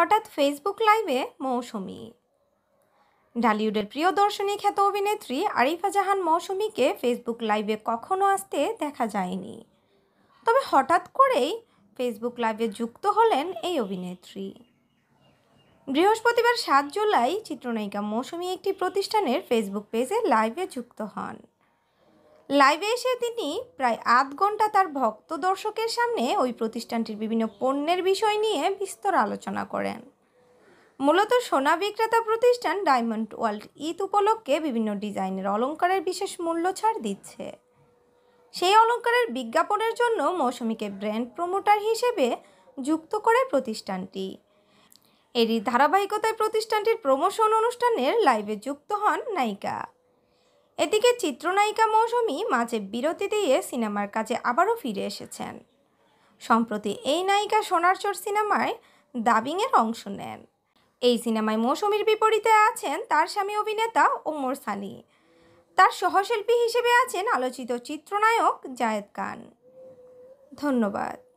হঠাৎ ফেসবুক লাইভে মৌসুমি ঢালিউডের প্রিয় দর্শনী খ্যাত অভিনেত্রী আরিফা জাহান মৌসুমিকে ফেসবুক লাইভে কখনো আসতে দেখা যায়নি তবে হঠাৎ করেই ফেসবুক লাইভে যুক্ত হলেন এই অভিনেত্রী বৃহস্পতিবার সাত জুলাই চিত্রনায়িকা মৌসুমি একটি প্রতিষ্ঠানের ফেসবুক পেজে লাইভে যুক্ত হন লাইভে এসে তিনি প্রায় আধ ঘন্টা তার ভক্ত দর্শকের সামনে ওই প্রতিষ্ঠানটির বিভিন্ন পণ্যের বিষয় নিয়ে বিস্তর আলোচনা করেন মূলত সোনা বিক্রেতা প্রতিষ্ঠান ডায়মন্ড ওয়ার্ল্ড ঈদ উপলক্ষে বিভিন্ন ডিজাইনের অলঙ্কারের বিশেষ মূল্য ছাড় দিচ্ছে সেই অলঙ্কারের বিজ্ঞাপনের জন্য মৌসুমীকে ব্র্যান্ড প্রমোটার হিসেবে যুক্ত করে প্রতিষ্ঠানটি এরই ধারাবাহিকতায় প্রতিষ্ঠানটির প্রমোশন অনুষ্ঠানের লাইভে যুক্ত হন নায়িকা এদিকে চিত্রনায়িকা মৌসুমি মাঝে বিরতি দিয়ে সিনেমার কাজে আবারও ফিরে এসেছেন সম্প্রতি এই নায়িকা সোনারচর সিনেমায় দাবিংয়ের অংশ নেন এই সিনেমায় মৌসুমির বিপরীতে আছেন তার স্বামী অভিনেতা ওমর সানি তার সহশিল্পী হিসেবে আছেন আলোচিত চিত্রনায়ক জায়েদ খান ধন্যবাদ